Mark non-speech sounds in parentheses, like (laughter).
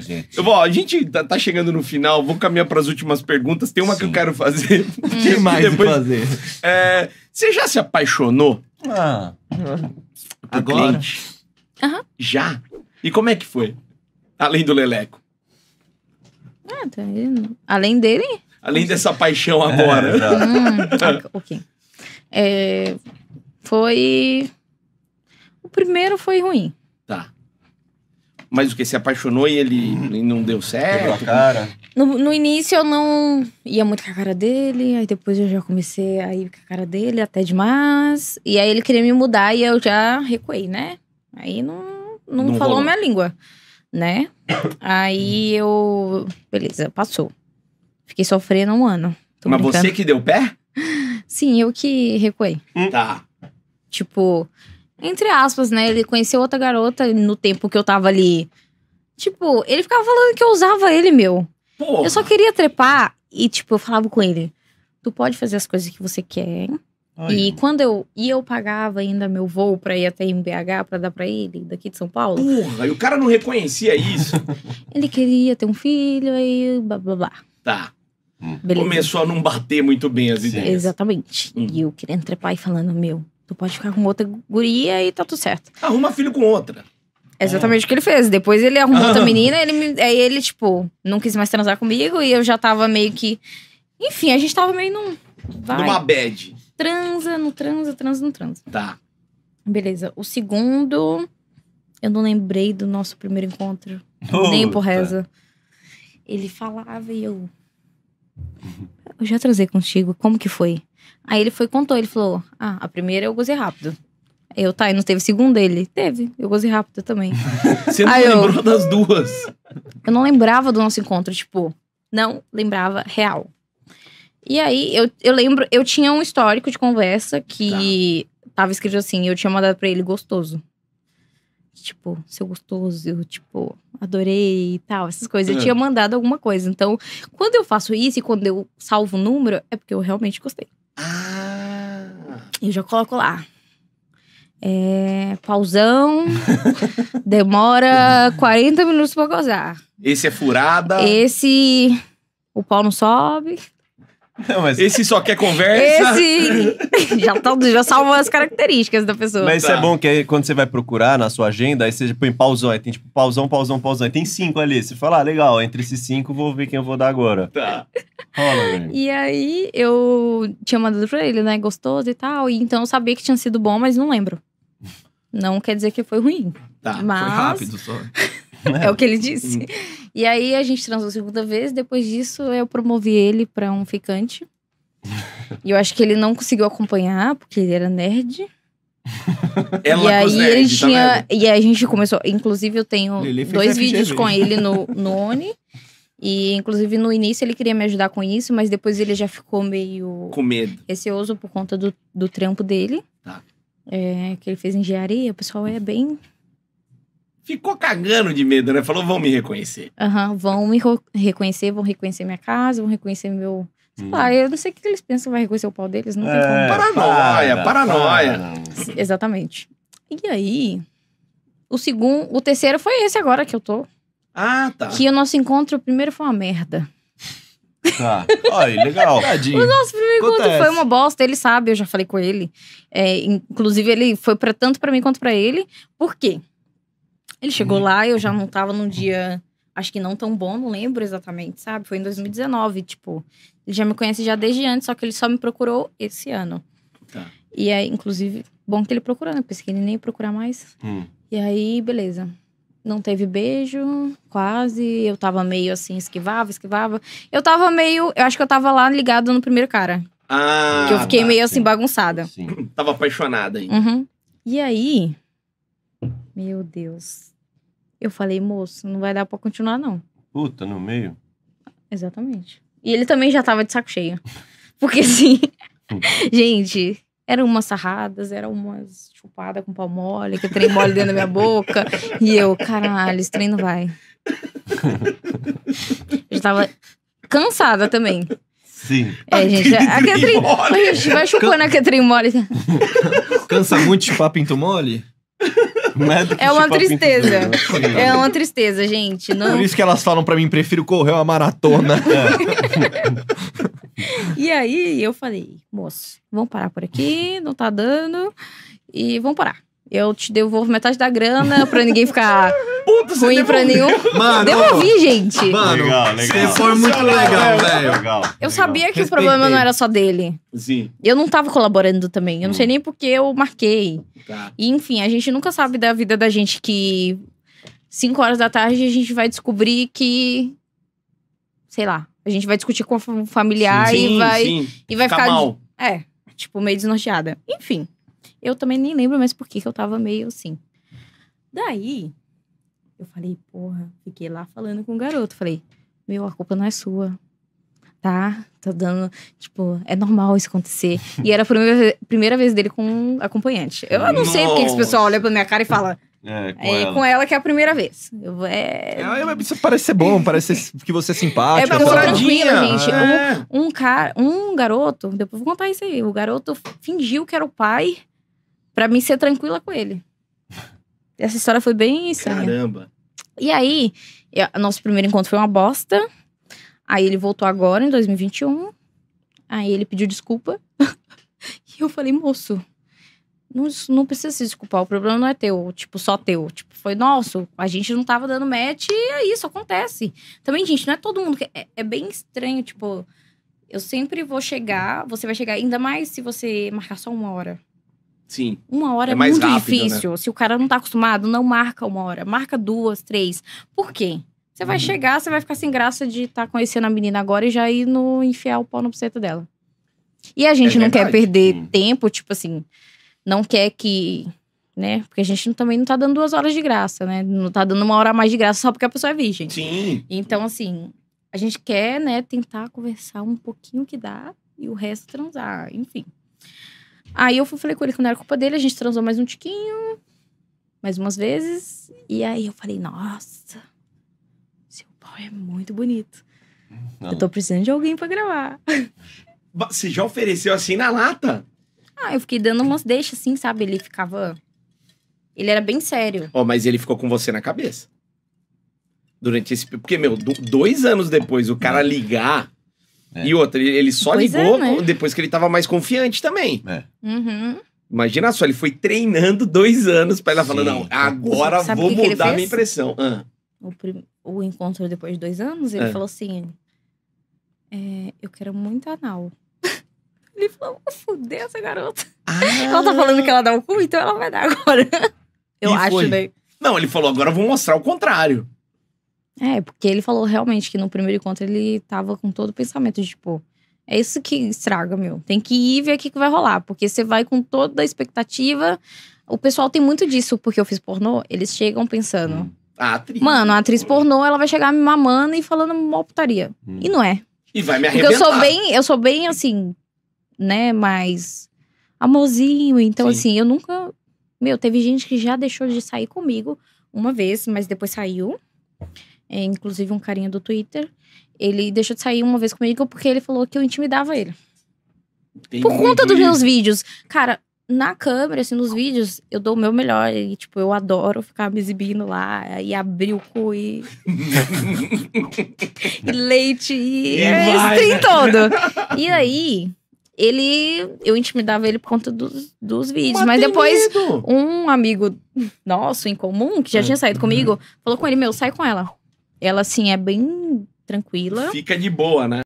Gente. a gente tá, tá, chegando no final, vou caminhar para as últimas perguntas. Tem uma Sim. que eu quero fazer. Tem (laughs) mais depois, fazer. É, você já se apaixonou? Ah. Agora? Cliente? Uhum. Já? E como é que foi? Além do Leleco. Ah, tá Além dele? Além dessa paixão é, agora. É, hum, tá, ok. (laughs) É, foi. O primeiro foi ruim. Tá. Mas o que? Se apaixonou e ele e não deu certo? cara? No, no, início eu não ia muito com a cara dele, aí depois eu já comecei a ir com a cara dele até demais. E aí ele queria me mudar e eu já recuei, né? Aí não, não, não falou a minha língua, né? Aí eu. Beleza, passou. Fiquei sofrendo um ano. Tô Mas brincando. você que deu pé? Sim, eu que recuei. Tá. Tipo, entre aspas, né? Ele conheceu outra garota no tempo que eu tava ali. Tipo, ele ficava falando que eu usava ele, meu. Porra. Eu só queria trepar e, tipo, eu falava com ele: tu pode fazer as coisas que você quer. Ai, e quando eu e eu pagava ainda meu voo para ir até em BH para dar para ele daqui de São Paulo. Porra, e o cara não reconhecia isso. (laughs) ele queria ter um filho e blá blá blá. Tá. Beleza. Começou a não bater muito bem as ideias. Exatamente. Hum. E uhum. eu querendo trepar e falando meu, Tu pode ficar com outra guria e tá tudo certo. Arruma filho com outra. É exatamente o que ele fez. Depois ele arrumou outra menina, ele aí ele, tipo, não quis mais transar comigo e eu já tava meio que. Enfim, a gente tava meio num. Vai. Numa bad. Transa, não transa, transa, não transa. Tá. Beleza. O segundo. Eu não lembrei do nosso primeiro encontro. Puta. Nem por reza. Ele falava e eu. Eu já transei contigo, como que foi? Aí ele foi contou, ele falou: Ah, a primeira eu gozei rápido. Eu, tá, e não teve segunda? Ele, teve. Eu gozei rápido também. (laughs) Você não Aí lembrou eu, das duas? Eu não lembrava do nosso encontro, tipo, não lembrava real. E aí, eu, eu lembro, eu tinha um histórico de conversa que tá. tava escrito assim, eu tinha mandado pra ele gostoso. Tipo, seu gostoso, tipo, adorei e tal, essas coisas. É. Eu tinha mandado alguma coisa. Então, quando eu faço isso e quando eu salvo o número, é porque eu realmente gostei. Eu já coloco lá. É, pausão, (laughs) demora 40 minutos pra gozar. Esse é furada. Esse. O pau não sobe. Não, mas... Esse só quer conversa. Esse (laughs) já, tá, já salvou as características da pessoa. Mas tá. isso é tá. bom, que aí quando você vai procurar na sua agenda, aí você põe pausão, aí tem tipo pausão, pausão, pausão. Aí tem cinco ali. Você fala, ah, legal, entre esses cinco vou ver quem eu vou dar agora. Tá. Rola, E aí eu tinha mandado pra ele, né, gostoso e tal. E então eu sabia que tinha sido bom, mas não lembro. Não quer dizer que foi ruim. Tá, mas... foi rápido só. Né? É o que ele disse. E aí a gente transou a segunda vez, depois disso eu promovi ele para um ficante. E eu acho que ele não conseguiu acompanhar, porque ele era nerd. (laughs) Ela é tá e aí nerd, ele tinha. Tá e aí a gente começou. Inclusive, eu tenho dois vídeos com ele no, no ONI. E, inclusive, no início ele queria me ajudar com isso, mas depois ele já ficou meio. Com medo. Receoso por conta do, do trampo dele. Tá. É, que ele fez engenharia. O pessoal é bem ficou cagando de medo, né? Falou, vão me reconhecer. Aham, uhum, vão me reconhecer, vão reconhecer minha casa, vão reconhecer meu. Sei hum. lá, eu não sei o que eles pensam, vai reconhecer o pau deles, não é, tem como. Paranoia, para, paranoia. Para. Exatamente. E aí, o segundo, o terceiro foi esse agora que eu tô. Ah, tá. Que o nosso encontro, o primeiro foi uma merda. Tá. Olha, legal. Tadinho. O nosso primeiro Acontece. encontro foi uma bosta, ele sabe, eu já falei com ele. É, inclusive, ele foi pra, tanto para mim quanto para ele. Por quê? Ele chegou uhum. lá e eu já não tava num dia, acho que não tão bom, não lembro exatamente, sabe? Foi em 2019, tipo. Ele já me conhece já desde antes, só que ele só me procurou esse ano. Tá. E aí, inclusive, bom que ele procurou, né? Pensei que ele nem ia procurar mais. Hum. E aí, beleza. Não teve beijo, quase. Eu tava meio assim, esquivava, esquivava. Eu tava meio. Eu acho que eu tava lá ligado no primeiro cara. Ah. Que eu fiquei tá, meio assim, bagunçada. Sim. tava apaixonada ainda. Uhum. E aí. Meu Deus. Eu falei, moço, não vai dar pra continuar, não. Puta, no meio? Exatamente. E ele também já tava de saco cheio. (laughs) Porque, assim, (laughs) gente, eram umas sarradas, eram umas chupada com pau mole, que treino mole dentro da minha boca. E eu, caralho, esse trem não vai. (laughs) eu já tava cansada também. Sim. É, gente, a, a, a gente vai chupando Can... a Catrin mole. Cansa muito chupar pinto mole? é uma tipo, assim, tristeza. (laughs) É uma tristeza, gente. Não... Por isso que elas falam para mim, prefiro correr uma maratona. (laughs) É. e aí eu falei, moço, vamos parar por aqui, não tá dando. E vamos parar eu te devolvo metade da grana pra ninguém ficar (laughs) Puta, ruim pra nenhum. Mano, Devolvi, gente. Mano, legal, legal. Você foi muito legal, velho. Legal, eu sabia que Respeitei. o problema não era só dele. Sim. Eu não tava colaborando também. Eu não sei hum. nem porque eu marquei. Tá. E, enfim, a gente nunca sabe da vida da gente que 5 horas da tarde a gente vai descobrir que. Sei lá. A gente vai discutir com o familiar sim, e vai. Sim. E vai ficar. ficar é, tipo, meio desnorteada. Enfim. Eu também nem lembro mais por que eu tava meio assim. Daí, eu falei, porra, fiquei lá falando com o garoto. Falei, meu, a culpa não é sua. Tá? Tá dando. Tipo, é normal isso acontecer. E era a primeira, primeira vez dele com um acompanhante. Eu não Nossa. sei porque esse pessoal olha pra minha cara e fala. É, com, é, ela. com ela que é a primeira vez. Eu, é, é, é... isso parece ser bom, parece que você é simpática. É, eu tranquila, gente. É. Um, um, cara, um garoto, depois vou contar isso aí. O garoto fingiu que era o pai para mim ser tranquila com ele. Essa história foi bem isso. Caramba. E aí, nosso primeiro encontro foi uma bosta. Aí ele voltou agora, em 2021. Aí ele pediu desculpa. (laughs) e eu falei, moço, não, não precisa se desculpar, o problema não é teu, tipo, só teu. Tipo, foi nosso, a gente não tava dando match e é isso, acontece. Também, gente, não é todo mundo. Que, é, é bem estranho, tipo, eu sempre vou chegar, você vai chegar, ainda mais se você marcar só uma hora. Sim. Uma hora é, é muito rápido, né? difícil. Né? Se o cara não tá acostumado, não marca uma hora, marca duas, três. Por quê? Você vai uhum. chegar, você vai ficar sem graça de estar tá conhecendo a menina agora e já ir no enfiar o pau no buceta dela. E a gente é não verdade. quer perder hum. tempo, tipo assim, não quer que. Né? Porque a gente também não tá dando duas horas de graça, né? Não tá dando uma hora mais de graça só porque a pessoa é virgem. Sim. Então, assim, a gente quer, né, tentar conversar um pouquinho que dá e o resto transar, enfim. Aí eu falei com ele que não era culpa dele, a gente transou mais um tiquinho, mais umas vezes. E aí eu falei, nossa, seu pau é muito bonito. Não. Eu tô precisando de alguém para gravar. (laughs) Você já ofereceu assim na lata? Ah, eu fiquei dando umas deixas assim, sabe? Ele ficava. Ele era bem sério. Ó, oh, mas ele ficou com você na cabeça. Durante esse. Porque, meu, do... dois anos depois, o cara ligar é. E outra, ele só pois é, ligou é, né? depois que ele tava mais confiante também. É. Uhum. Imagina só, ele foi treinando dois anos pra ela falar: não, agora Sabe vou que mudar que a minha impressão. Ah. O, prim... o, encontro depois de dois anos, ele ah. falou assim: é, eu quero muito anal. (laughs) ele falou: fudeu essa garota. Ah. Ela tá falando que ela dá o cu, então ela vai dar agora. eu e acho, foi. né? Não, ele falou: agora eu vou mostrar o contrário. É, porque ele falou realmente que no primeiro encontro ele tava com todo o pensamento de, tipo, é isso que estraga, meu. Tem que ir ver o que, vai rolar. Porque você vai com toda a expectativa. O pessoal tem muito disso, porque eu fiz pornô, eles chegam pensando. Hum. A atriz. Mano, a atriz pornô, ela vai chegar me mamando e falando mó putaria. Hum. E não é. E vai me arrebentar. Porque eu sou bem, eu sou bem assim, né, mais amorzinho. Então, Sim. assim, eu nunca. Meu, teve gente que já deixou de sair comigo uma vez, mas depois saiu é, inclusive um carinha do Twitter. Ele deixou de sair uma vez comigo porque ele falou que eu intimidava ele. Entendi. Por conta dos meus vídeos. Cara, na câmera, assim, nos vídeos, eu dou o meu melhor. E, tipo, eu adoro ficar me exibindo lá e abrir o cu e. (laughs) e leite e. e é stream todo. E aí. Ele, eu intimidava ele por conta dos, dos vídeos. Mas, mas depois, medo. um amigo nosso em comum, que já ah. tinha saído comigo, uhum. falou com ele: Meu, sai com ela. Ela, assim, é bem tranquila. Fica de boa, né?